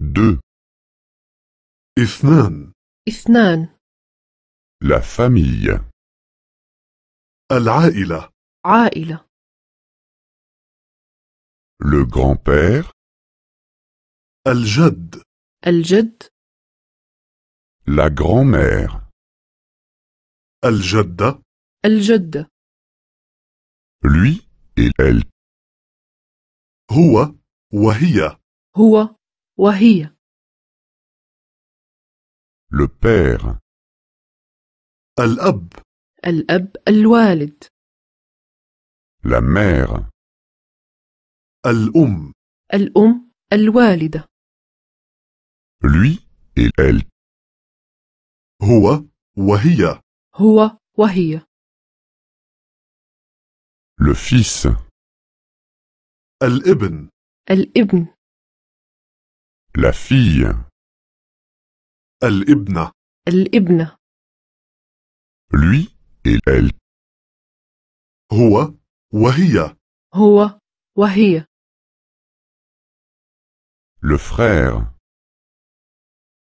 Deux. اثنان اثنان لا famille. العائلة عائلة Le grand-père. الجد الجد La grand-mère. الجدة الجدة Lui et elle. هو وهي هو وهي le père الأب الأب الوالد la mère الأم الأم الوالدة lui et elle هو وهي هو وهي le fils الابن الابن La fille. الابنة. الابنة. Lui et elle. هو وهي. هو وهي. Le frère.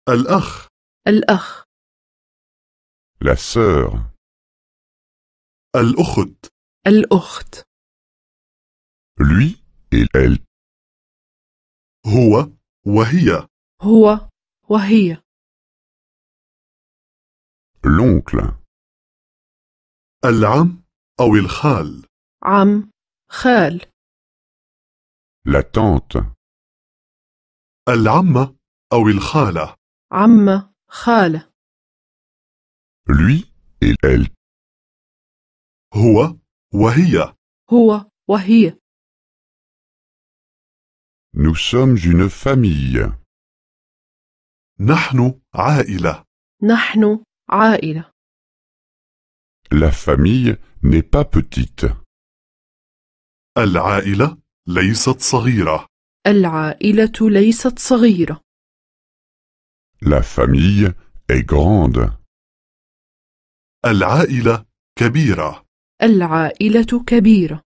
الأخ. الأخ. La sœur. الأخت. الأخت. Lui et elle. هو وهي هو وهي لونكل العم أو الخال عم خال la tante العمة أو الخالة عمة خالة lui et elle هو وهي هو وهي Nous sommes une famille. نحن عائلة. نحن عائلة. La famille n'est pas petite. العائلة ليست صغيرة. العائلة ليست صغيرة. La famille est grande. العائلة كبيرة. العائلة كبيرة.